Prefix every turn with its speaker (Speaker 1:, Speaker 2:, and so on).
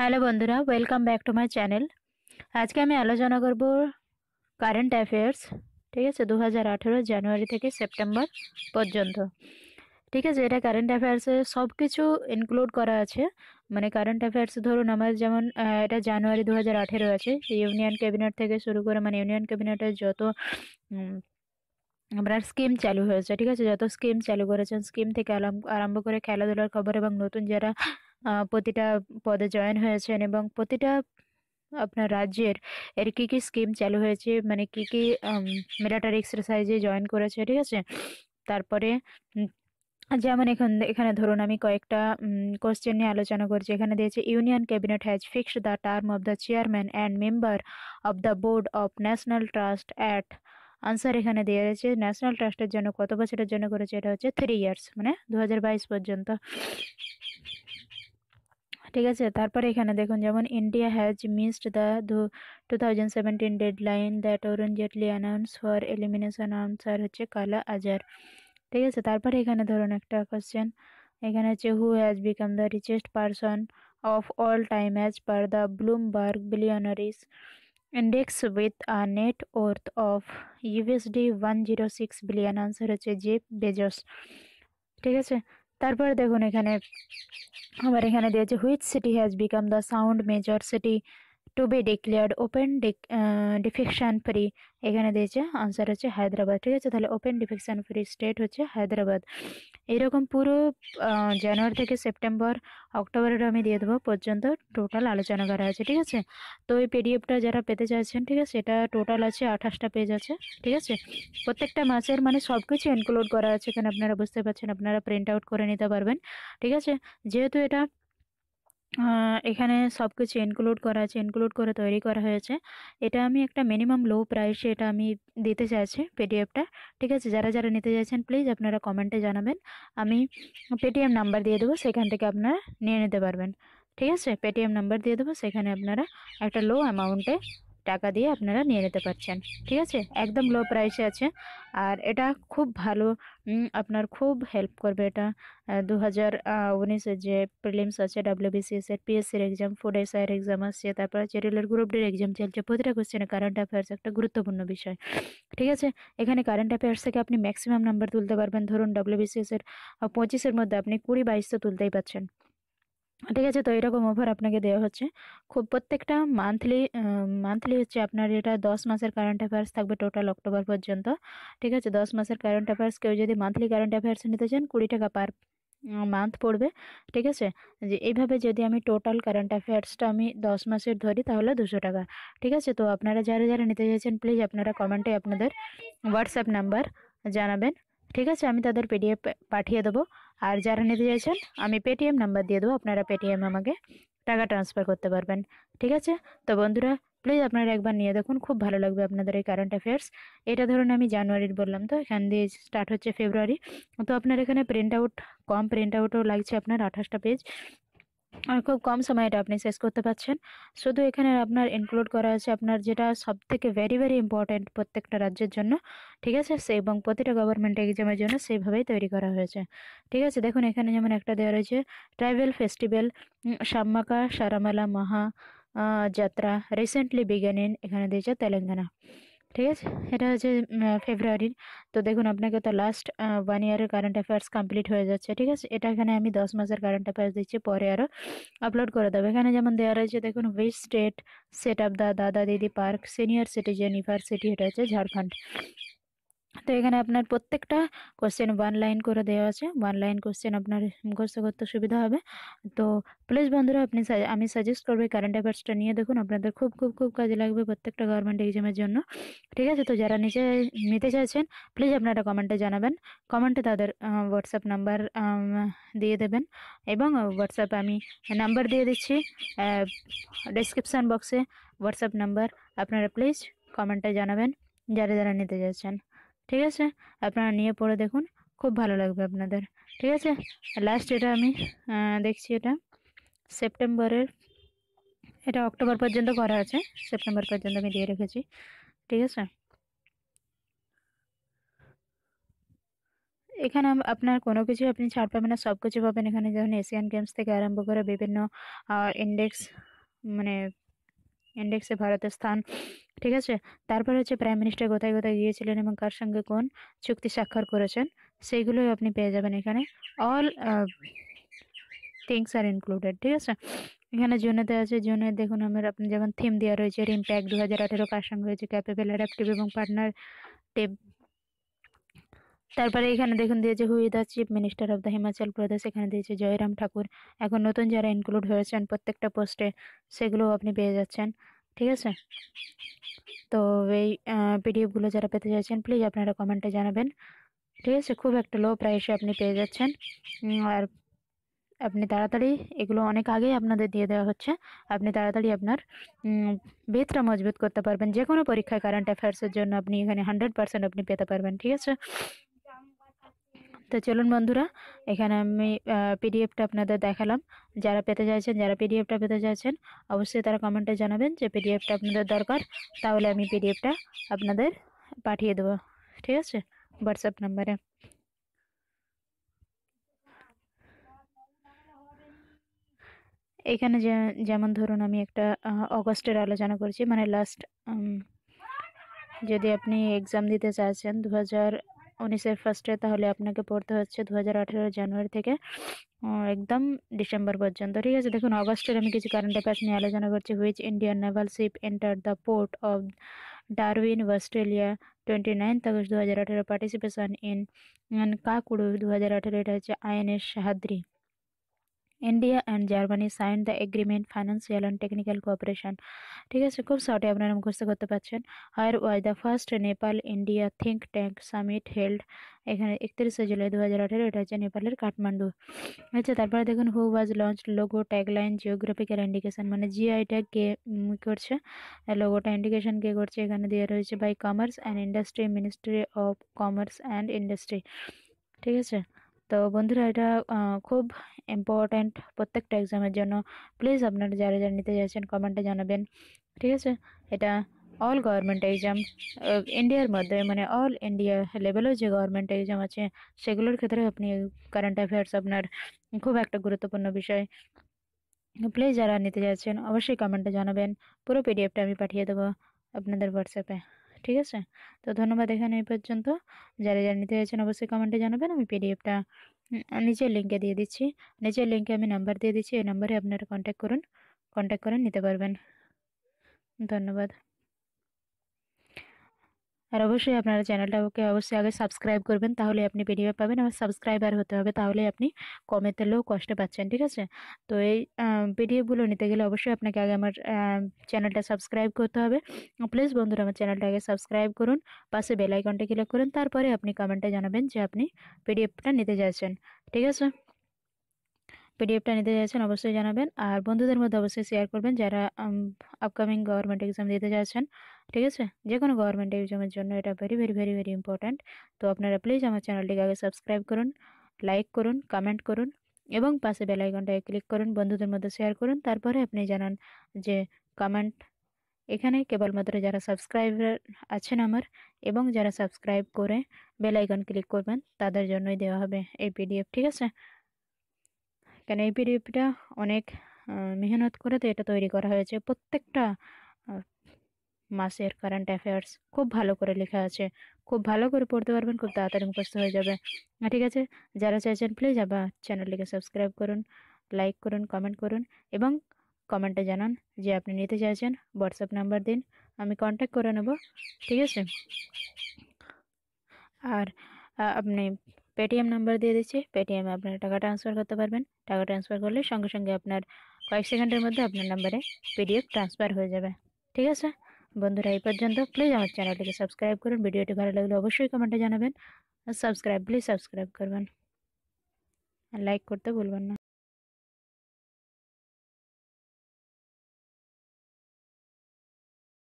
Speaker 1: hello বন্ধুরা welcome back to my channel আজকে আমি আলোচনা করব কারেন্ট অ্যাফেয়ার্স ঠিক আছে দু জানুয়ারি থেকে সেপ্টেম্বর পর্যন্ত ঠিক আছে এটা কারেন্ট অ্যাফেয়ার্সে সব কিছু ইনক্লুড করা আছে মানে কারেন্ট অ্যাফেয়ার্স ধরুন আমার যেমন এটা জানুয়ারি দু আছে ইউনিয়ন ক্যাবিনেট থেকে শুরু করে মানে ইউনিয়ন ক্যাবিনেটের যত আপনার স্কিম চালু হয়েছে ঠিক আছে যত স্কিম চালু করেছেন স্কিম থেকে আরম্ভ করে খেলাধুলার খবর এবং নতুন যারা প্রতিটা পদে জয়েন হয়েছেন এবং প্রতিটা আপনার রাজ্যের এর কী কী স্কিম চালু হয়েছে মানে কী কী মিলিটারি এক্সারসাইজে জয়েন করেছে ঠিক আছে তারপরে যেমন এখান এখানে ধরুন আমি কয়েকটা কোশ্চেন নিয়ে আলোচনা করছি এখানে দিয়েছে union cabinet has fixed the term of the chairman and member of the board of national trust at answer এখানে দেওয়া রয়েছে ন্যাশনাল ট্রাস্টের জন্য কত বছরের জন্য করেছে এটা হচ্ছে থ্রি ইয়ার্স মানে দু পর্যন্ত ঠিক আছে তারপরে এখানে দেখুন যেমন India has missed the two thousand seventeen deadline that Arun Jaitley announce for elimination answer হচ্ছে কালা আজার ঠিক আছে তারপরে এখানে ধরুন একটা কোশ্চেন এখানে হচ্ছে who has become the richest person of all time as per the Bloomberg billionaires index with a net worth of USD one zero six billion answer হচ্ছে জে বেজস ঠিক আছে তারপর দেখুন এখানে আমার এখানে দিয়েছে which city has become the sound major city to be declared open defecation free এখানে দিয়েছে আনসার হচ্ছে হায়দ্রাবাদ ঠিক আছে তাহলে ওপেন ডিফেকশান ফ্রি স্টেট হচ্ছে হায়দ্রাবাদ এরকম পুরো জানুয়ারি থেকে সেপ্টেম্বর অক্টোবরের আমি দিয়ে দেবো পর্যন্ত টোটাল আলোচনা করা আছে ঠিক আছে তো এই পিডিএফটা যারা পেতে চাইছেন ঠিক আছে এটা টোটাল আছে আঠাশটা পেজ আছে ঠিক আছে প্রত্যেকটা মাসের মানে সব কিছু ইনক্লুড করা আছে এখানে আপনারা বুঝতে পারছেন আপনারা প্রিন্ট আউট করে নিতে পারবেন ঠিক আছে যেহেতু এটা এখানে সব কিছু ইনক্লুড করা আছে ইনক্লুড করে তৈরি করা হয়েছে এটা আমি একটা মিনিমাম লো প্রাইসে এটা আমি দিতে চাইছি পেটিএমটা ঠিক আছে যারা যারা নিতে চাইছেন প্লিজ আপনারা কমেন্টে জানাবেন আমি পেটিএম নাম্বার দিয়ে দেবো সেখান থেকে আপনারা নিয়ে নিতে পারবেন ঠিক আছে পেটিএম নাম্বার দিয়ে দেবো সেখানে আপনারা একটা লো অ্যামাউন্টে টাকা দিয়ে আপনারা নিয়ে নিতে পারছেন ঠিক আছে একদম লো প্রাইসে আছে আর এটা খুব ভালো আপনার খুব হেল্প করবে এটা দু হাজার উনিশে যে প্রিলিমস আছে ডাব্লিউবিসিএস এর পিএসসির এক্সাম ফুড এসআইয়ের এক্সাম আসছে তারপর আছে রেলের গ্রুপ ডির এক্সাম চলছে প্রতিটা কোশ্চেনে কারেন্ট অ্যাফেয়ার্স একটা গুরুত্বপূর্ণ বিষয় ঠিক আছে এখানে কারেন্ট অ্যাফেয়ার্স থেকে আপনি ম্যাক্সিমাম নাম্বার তুলতে পারবেন ধরুন ডাব্লিউবিসিএস এর পঁচিশের মধ্যে আপনি কুড়ি বাইশ তো তুলতেই পাচ্ছেন ঠিক আছে তো এরকম অফার আপনাকে দেওয়া হচ্ছে খুব প্রত্যেকটা মান্থলি মান্থলি হচ্ছে আপনার এটা দশ মাসের কারেন্ট অ্যাফেয়ার্স থাকবে টোটাল অক্টোবর পর্যন্ত ঠিক আছে দশ মাসের কারেন্ট অ্যাফেয়ার্স কেউ যদি মান্থলি কারেন্ট অ্যাফেয়ার্স নিতে চান কুড়ি টাকা পার মান্থ পড়বে ঠিক আছে যে এইভাবে যদি আমি টোটাল কারেন্ট অ্যাফেয়ার্সটা আমি দশ মাসের ধরি তাহলে দুশো টাকা ঠিক আছে তো আপনারা যারা যারা নিতে চাইছেন প্লিজ আপনারা কমেন্টে আপনাদের হোয়াটসঅ্যাপ নাম্বার জানাবেন ঠিক আছে আমি তাদের পেটিএম পাঠিয়ে দেবো আর যারা নিতে চাইছেন আমি পেটিএম নাম্বার দিয়ে দেবো আপনারা পেটিএম আমাকে টাকা ট্রান্সফার করতে পারবেন ঠিক আছে তো বন্ধুরা প্লিজ আপনারা একবার নিয়ে দেখুন খুব ভালো লাগবে আপনাদের এই কারেন্ট অ্যাফেয়ার্স এটা ধরুন আমি জানুয়ারির বললাম তো এখান দিয়ে স্টার্ট হচ্ছে ফেব্রুয়ারি তো আপনার এখানে প্রিন্ট আউট কম প্রিন্ট আউটও লাগছে আপনার আঠাশটা পেজ আর খুব কম সময় এটা আপনি শেষ করতে পারছেন শুধু এখানে আপনার ইনক্লুড করা আছে আপনার যেটা সব থেকে ভেরি ভেরি ইম্পর্ট্যান্ট প্রত্যেকটা রাজ্যের জন্য ঠিক আছে সে এবং প্রতিটা গভর্নমেন্ট এক্সামের জন্য সেইভাবেই তৈরি করা হয়েছে ঠিক আছে দেখুন এখানে যেমন একটা দেওয়া রয়েছে ট্রাইবেল ফেস্টিভ্যাল সাম্মাকা সারামালা মহা যাত্রা রিসেন্টলি বিজ্ঞানীন এখানে দিয়েছে তেলেঙ্গানা ঠিক আছে এটা হচ্ছে ফেব্রুয়ারির তো দেখুন আপনাকে তো লাস্ট ওয়ান ইয়ারের কারেন্ট অ্যাফেয়ার্স কমপ্লিট হয়ে যাচ্ছে ঠিক আছে এটা এখানে আমি দশ মাসের কারেন্ট অ্যাফেয়ার্স দিচ্ছি পরে আরও আপলোড করে দেবো এখানে যেমন দেওয়া রয়েছে দেখুন which state set up the Dada Didi park senior citizen university এটা হচ্ছে ঝাড়খণ্ড তো এখানে আপনার প্রত্যেকটা কোশ্চেন ওয়ান লাইন করে দেওয়া আছে ওয়ান লাইন কোশ্চেন আপনার মুখস্থ করতে সুবিধা হবে তো প্লিজ বন্ধুরা আপনি আমি সাজেস্ট করবো কারেন্ট অ্যাফেয়ার্সটা নিয়ে দেখুন আপনাদের খুব খুব খুব কাজে লাগবে প্রত্যেকটা গভর্নমেন্ট এক্সামের জন্য ঠিক আছে তো যারা নিচে নিতে চাইছেন প্লিজ আপনারা কমেন্টে জানাবেন কমেন্টে তাদের হোয়াটসঅ্যাপ নাম্বার দিয়ে দেবেন এবং হোয়াটসঅ্যাপ আমি নাম্বার দিয়ে দিচ্ছি ডিসক্রিপশান বক্সে হোয়াটসঅ্যাপ নাম্বার আপনারা প্লিজ কমেন্টে জানাবেন যারা যারা নিতে চাইছেন ঠিক আছে আপনারা নিয়ে পড়ে দেখুন খুব ভালো লাগবে আপনাদের ঠিক আছে লাস্ট এটা আমি দেখছি এটা সেপ্টেম্বরের এটা অক্টোবর পর্যন্ত করা আছে সেপ্টেম্বর পর্যন্ত আমি দিয়ে রেখেছি ঠিক আছে এখানে আপনার কোনো কিছু আপনি ছাড় পাবেন না সব কিছু পাবেন এখানে যেমন এশিয়ান গেমস থেকে আরম্ভ করে বিভিন্ন ইন্ডেক্স মানে ইন্ডেক্সে ভারতের স্থান ঠিক আছে তারপর হচ্ছে প্রাইম মিনিস্টার কোথায় কোথায় গিয়েছিলেন এবং কার সঙ্গে কোন চুক্তি স্বাক্ষর করেছেন সেইগুলোই আপনি পেয়ে যাবেন এখানে অল থিংস আর ইনক্লুডেড ঠিক আছে এখানে জুনে দেওয়া আছে জুনে দেখুন আমার আপনি যেমন থিম দেওয়া রয়েছে এর দু হাজার আঠেরো কার সঙ্গে রয়েছে ক্যাপেবেল অ্যাডাপটিভ এবং পার্টনার টেপ তারপরে এখানে দেখুন দিয়েছে who the chief minister of the Himachal Pradesh এখানে দিয়েছে জয়রাম ঠাকুর এখন নতুন যারা ইনক্লুড হয়েছেন প্রত্যেকটা পোস্টে সেগুলোও আপনি পেয়ে যাচ্ছেন ঠিক আছে তো এই পিডিএফগুলো যারা পেতে চাইছেন প্লিজ আপনারা কমেন্টে জানাবেন ঠিক আছে খুব একটা লো প্রাইসে আপনি পেয়ে যাচ্ছেন আর আপনি তাড়াতাড়ি এগুলো অনেক আগেই আপনাদের দিয়ে দেওয়া হচ্ছে আপনি তাড়াতাড়ি আপনার বেতটা মজবুত করতে পারবেন যে কোনো পরীক্ষায় কারেন্ট অ্যাফেয়ার্সের জন্য আপনি এখানে হান্ড্রেড পারসেন্ট আপনি পেতে পারবেন ঠিক আছে তো চলুন বন্ধুরা এখানে আমি পিডিএফটা আপনাদের দেখালাম যারা পেতে চাইছেন যারা পিডিএফটা পেতে চাইছেন অবশ্যই তারা কমেন্টে জানাবেন যে পিডিএফটা আপনাদের দরকার তাহলে আমি পিডিএফটা আপনাদের পাঠিয়ে দেবো ঠিক আছে হোয়াটসঅ্যাপ নাম্বারে এখানে যেমন ধরুন আমি একটা অগস্টের আলোচনা করছি মানে লাস্ট যদি আপনি এক্সাম দিতে চাইছেন দু হাজার উনিশের ফার্স্টে তাহলে আপনাকে পড়তে হচ্ছে দু হাজার জানুয়ারি থেকে একদম ডিসেম্বর পর্যন্ত ঠিক আছে দেখুন অগস্টের আমি কিছু কারেন্ট অ্যাফেয়ার্স নিয়ে আলোচনা করছি which Indian naval ship enter the port of Darwin Australia twenty ninth August দু হাজার আঠেরো পার্টিসিপেশন ইন কাকুড়ু দু হাজার আঠেরো এটা হচ্ছে INS Sahyadri India and Germany sign the agreement financial and technical cooperation ঠিক আছে খুব শর্টে আপনারা মুখস্থ করতে পারছেন হায়ার ওয়াই the first Nepal India think tank summit held এখানে একত্রিশে জুলাই দু হাজার আঠেরো এটা হচ্ছে নেপালের কাঠমান্ডু আচ্ছা তারপরে দেখুন who was launch logo tagline geographical indication মানে জিআইটা কে করছে লোগোটা ইন্ডিকেশন কে করছে এখানে দেওয়া রয়েছে by commerce and industry ministry of commerce and industry ঠিক আছে তো বন্ধুরা এটা খুব ইম্পর্ট্যান্ট প্রত্যেকটা এক্সামের জন্য প্লিজ আপনারা যারা যারা নিতে যাচ্ছেন কমেন্টে জানাবেন ঠিক আছে এটা অল গভর্নমেন্ট এক্সাম ইন্ডিয়ার মধ্যে মানে অল ইন্ডিয়া লেভেলেও যে গভর্নমেন্ট এক্সাম আছে সেগুলোর ক্ষেত্রে আপনি কারেন্ট অ্যাফেয়ার্স আপনার খুব একটা গুরুত্বপূর্ণ বিষয় প্লিজ যারা নিতে যাচ্ছেন অবশ্যই কমেন্টে জানাবেন পুরো পিডিএফটা আমি পাঠিয়ে দেবো আপনাদের হোয়াটসঅ্যাপে ঠিক আছে তো ধন্যবাদ এখানে এই পর্যন্ত যারা যারা নিতে চাইছেন অবশ্যই কমেন্টে জানাবেন আমি পিডিএফটা নিচের লিঙ্কে দিয়ে দিচ্ছি নিচের লিঙ্কে আমি নাম্বার দিয়ে দিচ্ছি এই নাম্বারে আপনারা কন্ট্যাক্ট করুন কন্ট্যাক্ট করে নিতে পারবেন ধন্যবাদ আর অবশ্যই আপনারা চ্যানেলটাকে অবশ্যই আগে সাবস্ক্রাইব করবেন তাহলে আপনি বেনিফিট পাবেন আমার সাবস্ক্রাইবার হতে হবে তাহলে আপনি তেলেও কষ্ট পাচ্ছেন ঠিক আছে তো এই পিডিএফগুলো নিতে গেলে অবশ্যই আপনাকে আগে আমার চ্যানেলটা সাবস্ক্রাইব করতে হবে প্লিজ বন্ধুরা আমার চ্যানেলটা আগে সাবস্ক্রাইব করুন পাশে বেলাইকনটা ক্লিক করুন তারপরে আপনি কমেন্টে জানাবেন যে আপনি পিডিএফটা নিতে চাইছেন ঠিক আছে পিডিএফটা নিতে যাচ্ছেন অবশ্যই জানাবেন আর বন্ধুদের মধ্যে অবশ্যই শেয়ার করবেন যারা আপকামিং গভর্নমেন্ট এক্সাম দিতে যাচ্ছেন ঠিক আছে যে কোনো গভর্নমেন্ট এক্সামের জন্য এটা very very very very important তো আপনারা প্লিজ আমার চ্যানেলটিকে আগে সাবস্ক্রাইব করুন লাইক করুন কমেন্ট করুন এবং পাশে বেলাইকনটায় ক্লিক করুন বন্ধুদের মধ্যে শেয়ার করুন তারপরে আপনি জানান যে কমেন্ট এখানে কেবলমাত্র যারা সাবস্ক্রাইবার আছেন আমার এবং যারা সাবস্ক্রাইব করে বেলাইকন ক্লিক করবেন তাদের জন্যই দেওয়া হবে এই পিডিএফ ঠিক আছে কেন এই পিডিএফটা অনেক মেহনত করে তো এটা তৈরি করা হয়েছে প্রত্যেকটা মাসের কারেন্ট অ্যাফেয়ার্স খুব ভালো করে লেখা আছে খুব ভালো করে পড়তে পারবেন খুব তাড়াতাড়ি মুখস্থ হয়ে যাবে ঠিক আছে যারা চাইছেন প্লিজ আবার চ্যানেলটিকে সাবস্ক্রাইব করুন লাইক করুন কমেন্ট করুন এবং কমেন্টে জানান যে আপনি নিতে চাইছেন হোয়াটসঅ্যাপ নাম্বার দিন আমি কন্ট্যাক্ট করে নেব ঠিক আছে আর আপনি পেটিএম নাম্বার দিয়ে দিচ্ছি পেটিএমে আপনারা টাকা ট্রান্সফার করতে পারবেন টাকা ট্রান্সফার করলে সঙ্গে সঙ্গে আপনার কয়েক সেকেন্ডের মধ্যে আপনার নাম্বারে পিডিএফ ট্রান্সফার হয়ে যাবে ঠিক আছে বন্ধুরা এই পর্যন্ত প্লিজ আমার চ্যানেলটিকে সাবস্ক্রাইব করুন ভিডিওটি ভালো লাগলে অবশ্যই কমেন্টে জানাবেন আর সাবস্ক্রাইব প্লিজ সাবস্ক্রাইব করবেন আর লাইক করতে ভুলবেন না